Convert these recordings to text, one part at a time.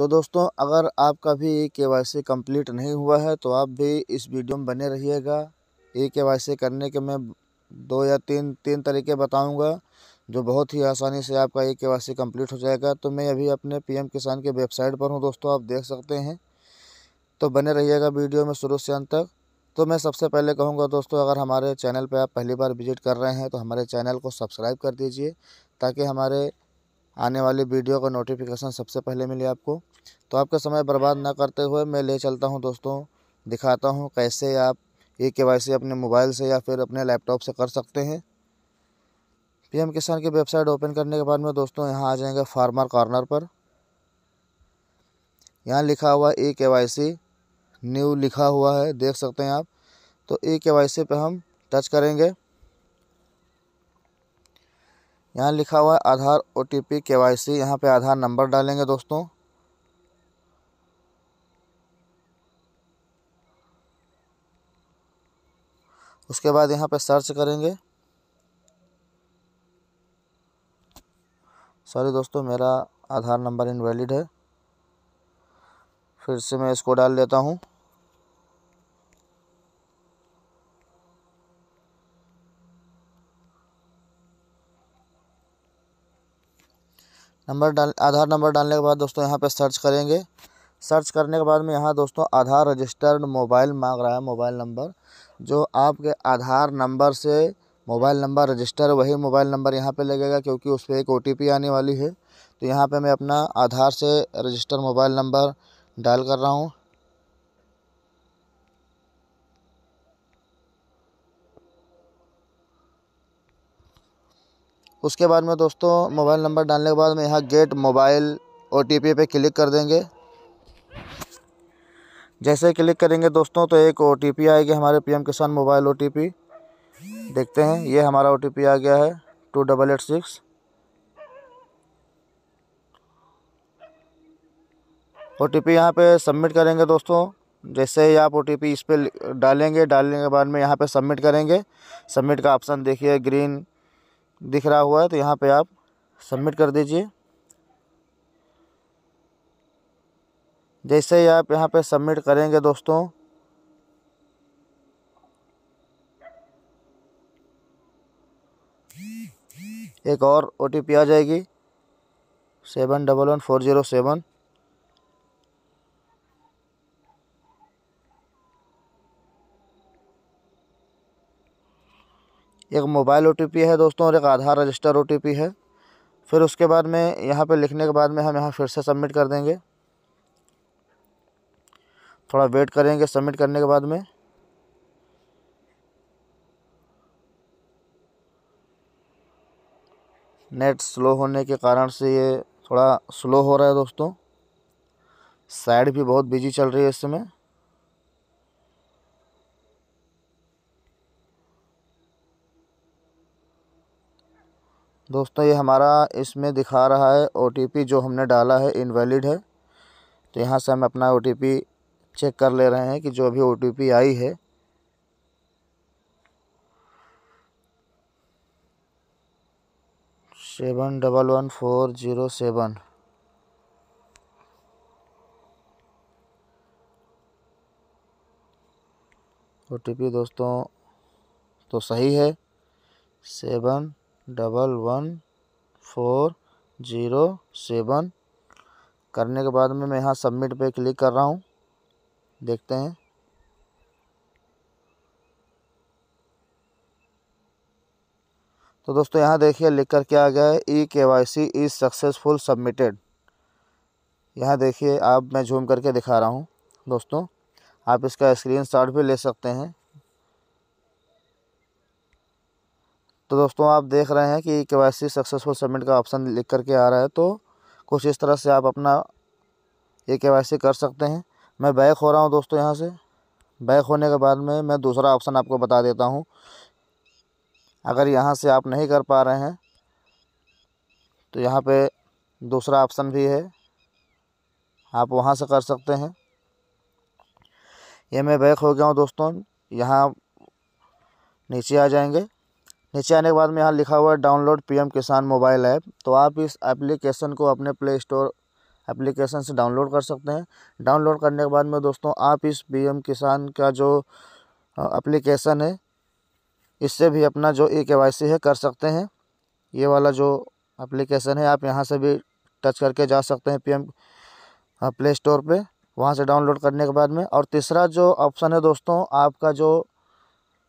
तो दोस्तों अगर आपका भी के वाई सी कम्प्लीट नहीं हुआ है तो आप भी इस वीडियो में बने रहिएगा ई के वाई सी करने के मैं दो या तीन तीन तरीके बताऊंगा जो बहुत ही आसानी से आपका ई के वाई सी कम्प्लीट हो जाएगा तो मैं अभी अपने पीएम किसान के वेबसाइट पर हूं दोस्तों आप देख सकते हैं तो बने रहिएगा वीडियो में शुरू से अंत तक तो मैं सबसे पहले कहूँगा दोस्तों अगर हमारे चैनल पर आप पहली बार विजिट कर रहे हैं तो हमारे चैनल को सब्सक्राइब कर दीजिए ताकि हमारे आने वाली वीडियो का नोटिफिकेशन सबसे पहले मिले आपको तो आपका समय बर्बाद ना करते हुए मैं ले चलता हूँ दोस्तों दिखाता हूँ कैसे आप ये के अपने मोबाइल से या फिर अपने लैपटॉप से कर सकते हैं पी किसान की वेबसाइट ओपन करने के बाद में दोस्तों यहाँ आ जाएंगे फार्मर कॉर्नर पर यहाँ लिखा हुआ ए के वाई सी न्यू लिखा हुआ है देख सकते हैं आप तो ई के वाई सी पर हम टच करेंगे यहाँ लिखा हुआ है Aadhaar O T P K Y C यहाँ पर आधार नंबर डालेंगे दोस्तों उसके बाद यहाँ पे सर्च करेंगे सॉरी दोस्तों मेरा आधार नंबर इनवैलिड है फिर से मैं इसको डाल लेता हूँ नंबर डाल आधार नंबर डालने के बाद दोस्तों यहाँ पे सर्च करेंगे सर्च करने के बाद में यहाँ दोस्तों आधार रजिस्टर्ड मोबाइल मांग रहा है मोबाइल नंबर जो आपके आधार नंबर से मोबाइल नंबर रजिस्टर वही मोबाइल नंबर यहाँ पे लगेगा क्योंकि उस पर एक ओ आने वाली है तो यहाँ पे मैं अपना आधार से रजिस्टर मोबाइल नंबर डाल कर रहा हूँ उसके बाद में दोस्तों मोबाइल नंबर डालने के बाद में यहाँ get mobile O T P पे क्लिक कर देंगे जैसे क्लिक करेंगे दोस्तों तो एक ओ टी पी आएगी हमारे PM Kisan mobile O T P देखते हैं ये हमारा ओ टी पी आ गया है two double eight six O T P यहाँ पर सबमिट करेंगे दोस्तों जैसे ही आप ओ टी पी इस पर डालेंगे डालने के बाद में यहाँ पे सबमिट करेंगे सबमिट का ऑप्शन देखिए ग्रीन दिख रहा हुआ है तो यहाँ पे आप सबमिट कर दीजिए जैसे ही आप यहाँ पे सबमिट करेंगे दोस्तों एक और ओ आ जाएगी seven double one four zero seven एक मोबाइल ओ है दोस्तों और एक आधार रजिस्टर ओ है फिर उसके बाद में यहाँ पर लिखने के बाद में हम यहाँ फिर से सबमिट कर देंगे थोड़ा वेट करेंगे सबमिट करने के बाद में नेट स्लो होने के कारण से ये थोड़ा स्लो हो रहा है दोस्तों साइड भी बहुत बिजी चल रही है इस समय दोस्तों ये हमारा इसमें दिखा रहा है ओ जो हमने डाला है इनवैलिड है तो यहाँ से हम अपना ओ चेक कर ले रहे हैं कि जो भी ओ आई है seven double one four zero seven O दोस्तों तो सही है seven double one four zero seven करने के बाद में मैं यहाँ सबमिट पे क्लिक कर रहा हूँ देखते हैं तो दोस्तों यहाँ देखिए लिख कर क्या आ गया है E K Y C is successful submitted यहाँ देखिए आप मैं झूम करके दिखा रहा हूँ दोस्तों आप इसका स्क्रीनशॉट शॉट भी ले सकते हैं तो दोस्तों आप देख रहे हैं कि के सक्सेसफुल सबमिट का ऑप्शन लिख करके आ रहा है तो कुछ इस तरह से आप अपना ये के कर सकते हैं मैं बैक हो रहा हूँ दोस्तों यहाँ से बैक होने के बाद में मैं दूसरा ऑप्शन आपको बता देता हूँ अगर यहाँ से आप नहीं कर पा रहे हैं तो यहाँ पे दूसरा ऑप्शन भी है आप वहाँ से कर सकते हैं ये मैं बैक हो गया हूँ दोस्तों यहाँ नीचे आ जाएंगे नीचे आने के बाद में यहाँ लिखा हुआ है download PM Kisan mobile app तो आप इस एप्लीकेशन को अपने प्ले स्टोर एप्लीकेशन से डाउनलोड कर सकते हैं डाउनलोड करने के बाद में दोस्तों आप इस पीएम किसान का जो एप्लीकेशन है इससे भी अपना जो ई के है कर सकते हैं ये वाला जो एप्लीकेशन है आप यहाँ से भी टच करके जा सकते हैं एम प्ले स्टोर पर वहाँ से डाउनलोड करने के बाद में और तीसरा जो ऑप्शन है दोस्तों आपका जो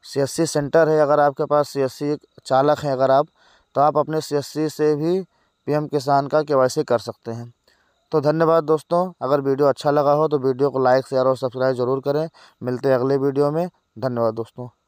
सी एस सी सेंटर है अगर आपके पास सी एस सी चालक हैं अगर आप तो आप अपने सी एस सी से भी पी एम किसान का के वाई सी कर सकते हैं तो धन्यवाद दोस्तों अगर वीडियो अच्छा लगा हो तो वीडियो को लाइक शेयर और सब्सक्राइब ज़रूर करें मिलते हैं अगले वीडियो में धन्यवाद दोस्तों